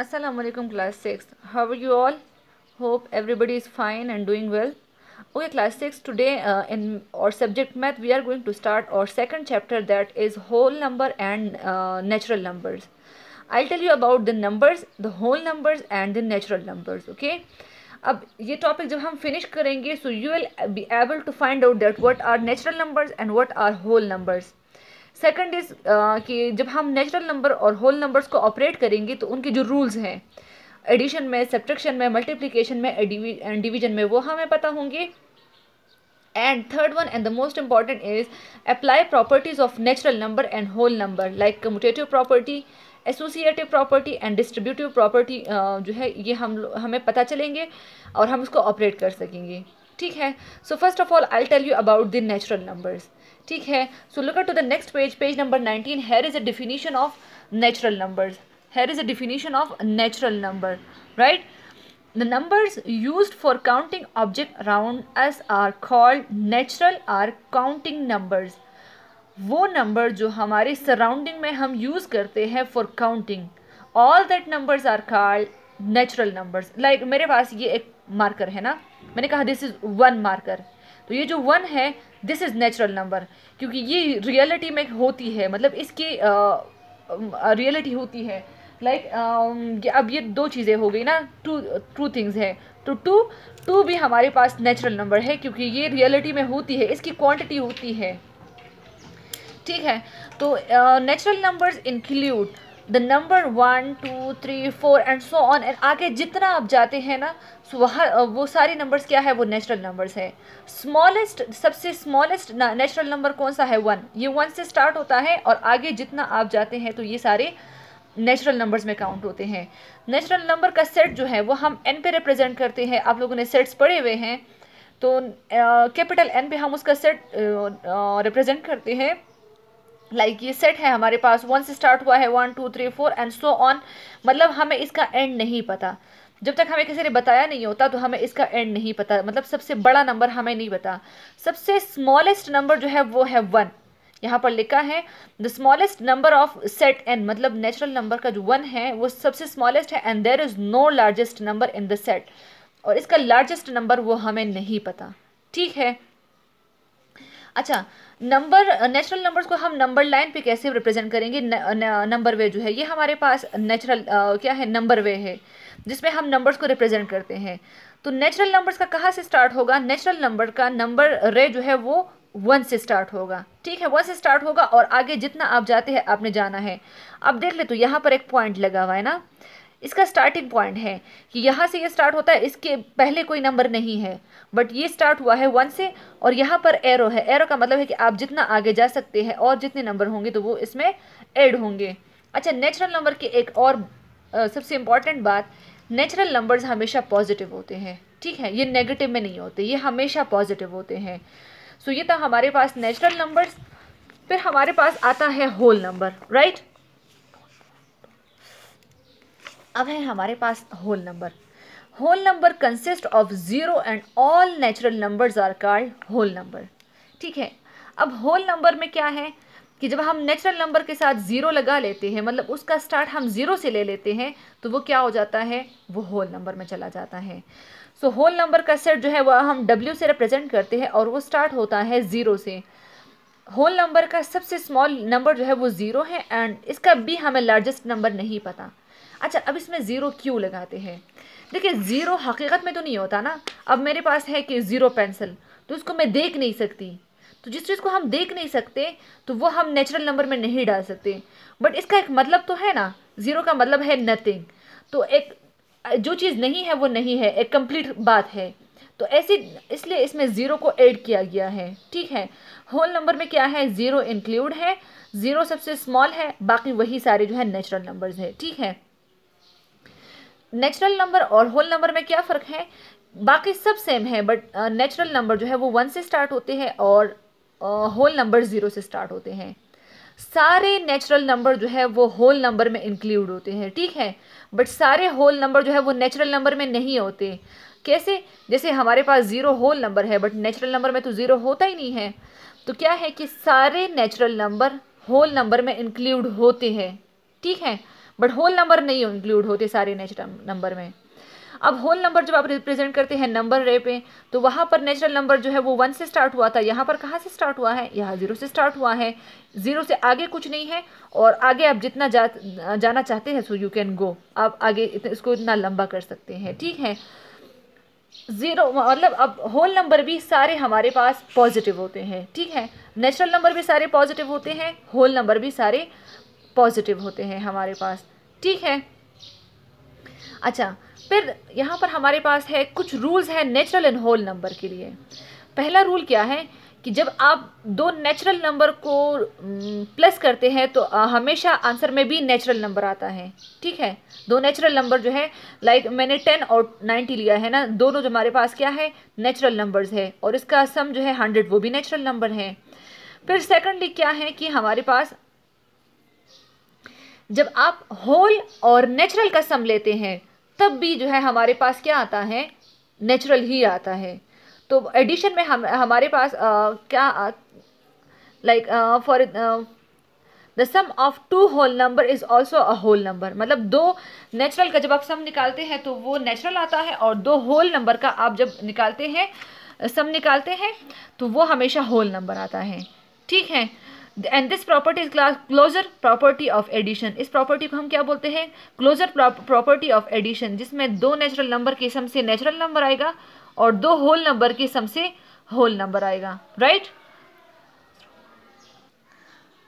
Aslam class six how you all hope everybody is fine and doing well okay class six today in our subject math we are going to start our second chapter that is whole number and natural numbers I tell you about the numbers the whole numbers and the natural numbers okay अब ये topic जब हम finish करेंगे so you will be able to find out that what are natural numbers and what are whole numbers second is uh, कि जब हम natural number और whole numbers को ऑपरेट करेंगे तो उनके जो रूल्स हैं एडिशन में सब्ट्रैक्शन में मल्टीप्लिकेशन में डिवीजन uh, में वो हमें पता होंगे and third one and the most important is apply properties of natural number and whole number like commutative property associative property and distributive property जो है ये हम हमें पता चलेंगे और हम उसको ऑपरेट कर सकेंगे ठीक है so first of all I tell you about the natural numbers ठीक है so look to the next page page number nineteen here is a definition of natural numbers here is a definition of natural number right the numbers use for counting object around us are called natural or counting numbers वो number जो हमारे surrounding में हम use करते हैं for counting all that numbers are called natural numbers like मेरे पास ये एक मार्कर है ना मैंने कहा दिस इज़ वन मार्कर तो ये जो वन है दिस इज़ नेचुरल नंबर क्योंकि ये रियलिटी में होती है मतलब इसकी रियलिटी होती है लाइक like, अब ये दो चीज़ें हो गई ना टू टू थिंग्स है तो टू टू भी हमारे पास नेचुरल नंबर है क्योंकि ये रियलिटी में होती है इसकी क्वांटिटी होती है ठीक है तो natural numbers include the number one two three four and so on and आगे जितना आप जाते हैं ना वहाँ वो सारे नंबर्स क्या है वो नेचुरल नंबर्स हैं स्मॉलेस्ट सबसे स्मॉलेस्ट नेचुरल नंबर कौन सा है वन ये वन से स्टार्ट होता है और आगे जितना आप जाते हैं तो ये सारे नेचुरल नंबर्स में काउंट होते हैं नेचुरल नंबर का सेट जो है वो हम एन पे रिप्रेजेंट करते हैं आप लोगों ने सेट्स पढ़े हुए हैं तो कैपिटल एन पे हम उसका सेट रिप्रेजेंट करते हैं लाइक like ये सेट है हमारे पास वन से स्टार्ट हुआ है one two three four and so on मतलब हमें इसका एंड नहीं पता जब तक हमें किसी ने बताया नहीं होता तो हमें इसका एंड नहीं पता मतलब सबसे बड़ा नंबर हमें नहीं पता सबसे स्मॉलेस्ट नंबर जो है वो है वन यहाँ पर लिखा है the smallest number of set N मतलब नेचुरल नंबर का जो वन है वो सबसे स्मॉलेस्ट है and there is no largest number in the set और इसका लार्जेस्ट नंबर वो हमें नहीं पता ठीक है अच्छा नंबर नेचुरल नंबर्स को हम नंबर लाइन पे कैसे रिप्रेजेंट करेंगे नंबर वे जो है ये हमारे पास नेचुरल क्या है नंबर वे है जिसमें हम नंबर्स को रिप्रेजेंट करते हैं तो नेचुरल नंबर्स का कहाँ से स्टार्ट होगा नेचुरल नंबर का नंबर रे जो है वो वन से स्टार्ट होगा ठीक है वन से स्टार्ट होगा और आगे जितना आप जाते हैं आपने जाना है अब देख ले तो यहाँ पर एक पॉइंट लगा हुआ है ना इसका स्टार्टिंग पॉइंट है कि यहाँ से ये स्टार्ट होता है इसके पहले कोई नंबर नहीं है बट ये स्टार्ट हुआ है वन से और यहाँ पर एरो है एरो का मतलब है कि आप जितना आगे जा सकते हैं और जितने नंबर होंगे तो वो इसमें ऐड होंगे अच्छा नेचुरल नंबर की एक और आ, सबसे इम्पॉर्टेंट बात नेचुरल नंबर्स हमेशा पॉजिटिव होते हैं ठीक है ये नेगेटिव में नहीं होते ये हमेशा पॉजिटिव होते हैं सो so, ये था हमारे पास नेचुरल नंबर्स फिर हमारे पास आता है होल नंबर राइट अब है हमारे पास whole number whole number consist of zero and all natural numbers are called whole number ठीक है अब होल नंबर में क्या है कि जब हम नेचुरल नंबर के साथ ज़ीरो लगा लेते हैं मतलब उसका स्टार्ट हम ज़ीरो से ले लेते हैं तो वो क्या हो जाता है वो होल नंबर में चला जाता है सो होल नंबर का सेट जो है वह हम डब्ल्यू से रिप्रेजेंट करते हैं और वो स्टार्ट होता है ज़ीरो से होल नंबर का सबसे स्मॉल नंबर जो है वो ज़ीरो है एंड इसका भी हमें लार्जेस्ट नंबर नहीं पता अच्छा अब इसमें ज़ीरो क्यों लगाते हैं देखिए ज़ीरो हकीकत में तो नहीं होता ना अब मेरे पास है कि ज़ीरो पेंसिल तो उसको मैं देख नहीं सकती तो जिस चीज़ को हम देख नहीं सकते तो वो हम नेचुरल नंबर में नहीं डाल सकते बट इसका एक मतलब तो है ना ज़ीरो का मतलब है नथिंग तो एक जो चीज़ नहीं है वो नहीं है एक कम्प्लीट बात है तो ऐसे इसलिए इसमें ज़ीरो को ऐड किया गया है ठीक है होल नंबर में क्या है ज़ीरो इंक्लूड है ज़ीरो सबसे स्मॉल है बाकी वही सारे जो है नेचुरल नंबर्स है ठीक है नेचुरल नंबर और होल नंबर में क्या फ़र्क है बाकी सब सेम है बट नेचुरल नंबर जो है वो वन से स्टार्ट होते हैं और होल नंबर ज़ीरो से स्टार्ट होते हैं सारे नेचुरल नंबर जो है वो होल नंबर में इंक्लूड होते हैं ठीक है बट सारे होल नंबर जो है वो नेचुरल नंबर में नहीं होते कैसे जैसे हमारे पास ज़ीरो होल नंबर है बट नेचुरल नंबर में तो ज़ीरो होता ही नहीं है तो क्या है कि सारे नेचुरल नंबर होल नंबर में इंक्लूड होते हैं ठीक है बट होल नंबर नहीं इंक्लूड होते सारे नेचुरल नंबर में अब होल नंबर जब आप रिप्रेजेंट करते हैं नंबर रे पे तो वहाँ पर नेचुरल नंबर जो है वो वन से स्टार्ट हुआ था यहाँ पर कहाँ से स्टार्ट हुआ है यहाँ जीरो से स्टार्ट हुआ है जीरो से आगे कुछ नहीं है और आगे आप जितना जा जाना चाहते हैं सो यू कैन गो आप आगे इत, इसको इतना लंबा कर सकते हैं ठीक है ज़ीरो मतलब अब होल नंबर भी सारे हमारे पास पॉजिटिव होते हैं ठीक है नेचुरल नंबर भी सारे पॉजिटिव होते हैं होल नंबर भी सारे पॉजिटिव होते हैं हमारे पास ठीक है अच्छा फिर यहाँ पर हमारे पास है कुछ रूल्स हैं नेचुरल एंड होल नंबर के लिए पहला रूल क्या है कि जब आप दो नेचुरल नंबर को प्लस करते हैं तो हमेशा आंसर में भी नेचुरल नंबर आता है ठीक है दो नेचुरल नंबर जो है लाइक मैंने टेन और नाइन्टी लिया है ना दोनों जो हमारे पास क्या है नेचुरल नंबर्स है और इसका सम जो है हंड्रेड वो भी नेचुरल नंबर है फिर सेकंडली क्या है कि हमारे पास जब आप होल और नेचुरल का सम लेते हैं तब भी जो है हमारे पास क्या आता है नेचुरल ही आता है तो एडिशन में हम हमारे पास आ, क्या like for the sum of two whole number is also a whole number मतलब दो नेचुरल का जब आप सम निकालते हैं तो वो नेचुरल आता है और दो होल नंबर का आप जब निकालते हैं सम निकालते हैं तो वो हमेशा होल नंबर आता है ठीक है and this property is closure property of addition इस प्रॉपर्टी को हम क्या बोलते हैं क्लोजर प्रॉपर्टी ऑफ एडिशन जिसमें दो नेचुरल नंबर के सम से नेचुरल नंबर आएगा और दो होल नंबर के सम से होल नंबर आएगा राइट right?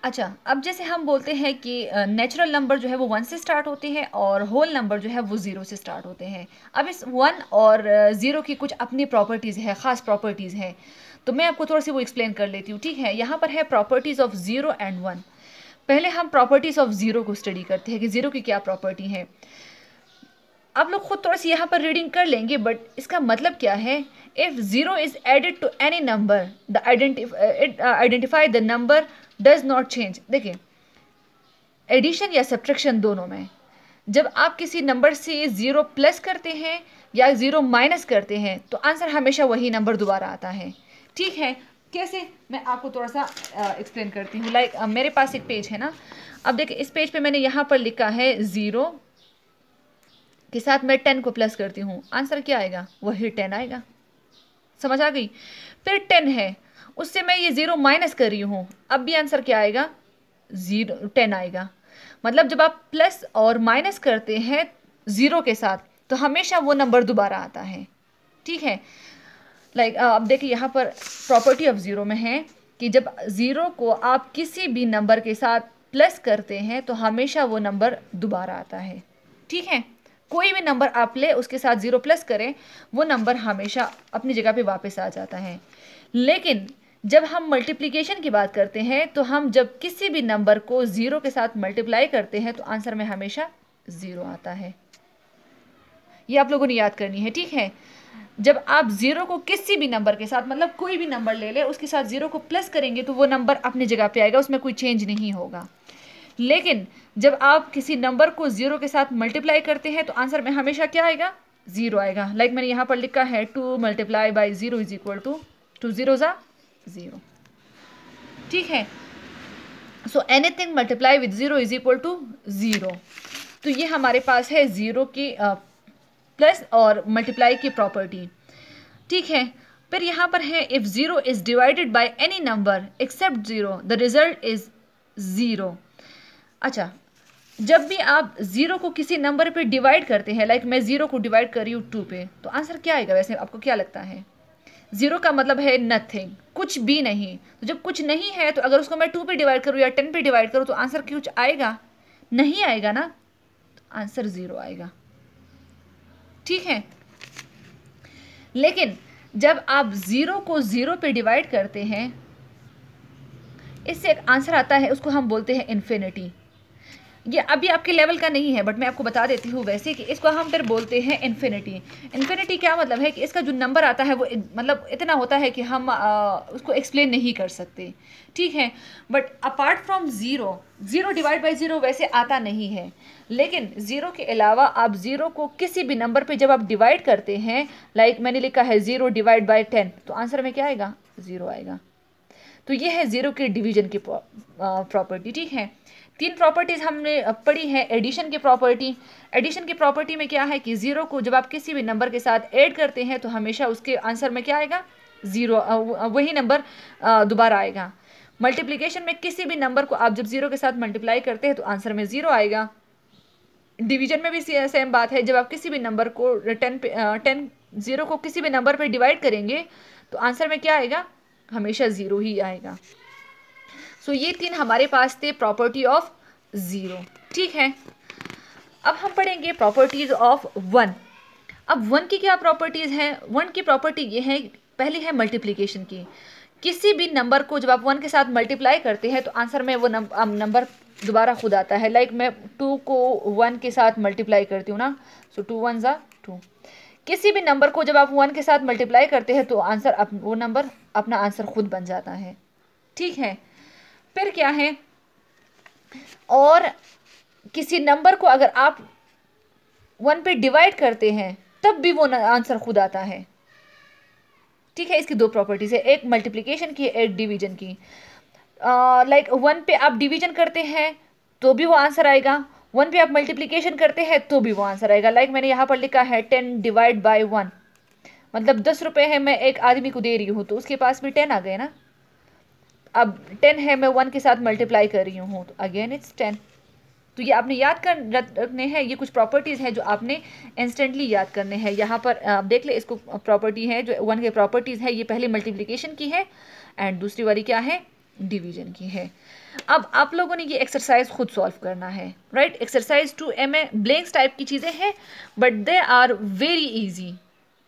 अच्छा अब जैसे हम बोलते हैं कि नेचुरल नंबर जो है वो वन से स्टार्ट होते हैं और होल नंबर जो है वो ज़ीरो से स्टार्ट होते हैं अब इस वन और ज़ीरो की कुछ अपनी प्रॉपर्टीज़ है ख़ास प्रॉपर्टीज़ हैं तो मैं आपको थोड़ा सी वो एक्सप्लेन कर लेती हूँ ठीक है यहाँ पर है properties of zero and one पहले हम प्रॉपर्टीज़ ऑफ ज़ीरो को स्टडी करते हैं कि ज़ीरो की क्या प्रॉपर्टी है आप लोग खुद थोड़ा सा यहाँ पर रीडिंग कर लेंगे बट इसका मतलब क्या है if zero is added to any number the identify the number does not change देखिए एडिशन या सब्ट्रैक्शन दोनों में जब आप किसी नंबर से ज़ीरो प्लस करते हैं या ज़ीरो माइनस करते हैं तो आंसर हमेशा वही नंबर दोबारा आता है ठीक है कैसे मैं आपको थोड़ा सा एक्सप्लेन uh, करती हूँ लाइक like, uh, मेरे पास एक पेज है ना अब देखिए इस पेज पे मैंने यहाँ पर लिखा है ज़ीरो के साथ मैं टेन को प्लस करती हूँ आंसर क्या आएगा वही टेन आएगा समझ आ गई फिर टेन है उससे मैं ये ज़ीरो माइनस कर रही हूँ अब भी आंसर क्या आएगा ज़ीरो टेन आएगा मतलब जब आप प्लस और माइनस करते हैं ज़ीरो के साथ तो हमेशा वो नंबर दोबारा आता है ठीक है लाइक अब देखिए यहाँ पर प्रॉपर्टी ऑफ ज़ीरो में है कि जब ज़ीरो को आप किसी भी नंबर के साथ प्लस करते हैं तो हमेशा वो नंबर दोबारा आता है ठीक है कोई भी नंबर आप ले उसके साथ ज़ीरो प्लस करें वो नंबर हमेशा अपनी जगह पे वापस आ जाता है लेकिन जब हम मल्टीप्लिकेशन की बात करते हैं तो हम जब किसी भी नंबर को ज़ीरो के साथ मल्टीप्लाई करते हैं तो आंसर में हमेशा ज़ीरो आता है ये आप लोगों ने याद करनी है ठीक है जब आप ज़ीरो को किसी भी नंबर के साथ मतलब कोई भी नंबर ले ले उसके साथ ज़ीरो को प्लस करेंगे तो वो नंबर अपनी जगह पे आएगा उसमें कोई चेंज नहीं होगा लेकिन जब आप किसी नंबर को ज़ीरो के साथ मल्टीप्लाई करते हैं तो आंसर में हमेशा क्या आएगा ज़ीरो आएगा लाइक like मैंने यहाँ पर लिखा है two multiply by zero is equal to to zero ज़ा ज़ीरो ठीक है so anything multiply with zero is equal to zero तो ये हमारे पास है ज़ीरो की प्लस और मल्टीप्लाई की प्रॉपर्टी ठीक है फिर यहाँ पर है if zero is divided by any number except zero the result is zero अच्छा जब भी आप ज़ीरो को किसी नंबर पे डिवाइड करते हैं लाइक मैं ज़ीरो को डिवाइड कर रही हूँ टू पे तो आंसर क्या आएगा वैसे आपको क्या लगता है ज़ीरो का मतलब है नथिंग कुछ भी नहीं तो जब कुछ नहीं है तो अगर उसको मैं टू पे डिवाइड करूँ या टेन पे डिवाइड करूँ तो आंसर कुछ आएगा नहीं आएगा ना तो आंसर ज़ीरो आएगा ठीक है लेकिन जब आप ज़ीरो को ज़ीरो पे डिवाइड करते हैं इससे एक आंसर आता है उसको हम बोलते हैं इन्फिनिटी ये अभी आपके लेवल का नहीं है बट मैं आपको बता देती हूँ वैसे कि इसको हम फिर बोलते हैं इन्फिनिटी इन्फिनिटी क्या मतलब है कि इसका जो नंबर आता है वो मतलब इतना होता है कि हम आ, उसको एक्सप्लेन नहीं कर सकते ठीक है but apart from zero zero divide by zero वैसे आता नहीं है लेकिन ज़ीरो के अलावा आप ज़ीरो को किसी भी नंबर पर जब आप डिवाइड करते हैं लाइक मैंने लिखा है ज़ीरो डिवाइड बाई टेन तो आंसर में क्या आएगा ज़ीरो आएगा तो ये है ज़ीरो के डिवीजन की प्रॉपर्टी ठीक है तीन प्रॉपर्टीज़ हमने पढ़ी है एडिशन की प्रॉपर्टी एडिशन की प्रॉपर्टी में क्या है कि ज़ीरो को जब आप किसी भी नंबर के साथ ऐड करते हैं तो हमेशा उसके आंसर में क्या आएगा ज़ीरो वही नंबर दोबारा आएगा मल्टीप्लिकेशन में किसी भी नंबर को आप जब ज़ीरो के साथ मल्टीप्लाई करते हैं तो आंसर में ज़ीरो आएगा डिवीजन में भी सेम बात है जब आप किसी भी नंबर को टेन टेन ज़ीरो को किसी भी नंबर पे डिवाइड करेंगे तो आंसर में क्या आएगा हमेशा ज़ीरो ही आएगा सो so, ये तीन हमारे पास थे प्रॉपर्टी ऑफ ज़ीरो ठीक है अब हम पढ़ेंगे प्रॉपर्टीज़ ऑफ वन अब वन की क्या प्रॉपर्टीज़ हैं वन की प्रॉपर्टी ये है पहली है मल्टीप्लिकेशन की किसी भी नंबर को जब आप वन के साथ मल्टीप्लाई करते हैं तो आंसर में वो नंबर दोबारा खुद आता है लाइक like मैं टू को वन के साथ मल्टीप्लाई करती हूँ ना सो टू वन ज़ा टू किसी भी नंबर को जब आप वन के साथ मल्टीप्लाई करते हैं तो आंसर अप, वो नंबर अपना आंसर खुद बन जाता है ठीक है फिर क्या है और किसी नंबर को अगर आप वन पे डिवाइड करते हैं तब भी वो आंसर खुद आता है ठीक है इसकी दो प्रॉपर्टीज़ है एक मल्टीप्लिकेशन की एक डिवीजन की लाइक uh, वन like, पे आप डिवीजन करते हैं तो भी वो आंसर आएगा वन पे आप मल्टीप्लिकेशन करते हैं तो भी वो आंसर आएगा लाइक like, मैंने यहाँ पर लिखा है टेन डिवाइड बाई वन मतलब दस रुपये है मैं एक आदमी को दे रही हूँ तो उसके पास भी टेन आ गए ना अब टेन है मैं वन के साथ मल्टीप्लाई कर रही हूँ तो अगेन इट्स टेन तो ये आपने याद कर रखने हैं ये कुछ प्रॉपर्टीज़ हैं जो आपने इंस्टेंटली याद करने हैं यहाँ पर आप देख ले इसको प्रॉपर्टी है जो वन के प्रॉपर्टीज़ है ये पहले मल्टीप्लिकेशन की है एंड दूसरी वाली क्या है डिवीजन की है अब आप लोगों ने ये एक्सरसाइज खुद सॉल्व करना है right exercise two M A blanks type की चीज़ें हैं but they are very easy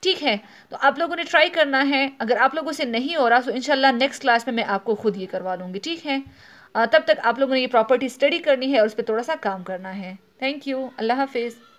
ठीक है तो आप लोगों ने ट्राई करना है अगर आप लोगों से नहीं हो रहा तो इनशाला नेक्स्ट क्लास में मैं आपको खुद ये करवा लूँगी ठीक है तब तक आप लोगों ने ये प्रॉपर्टी स्टडी करनी है और उस पर थोड़ा सा काम करना है थैंक यू अल्लाह हाफिज़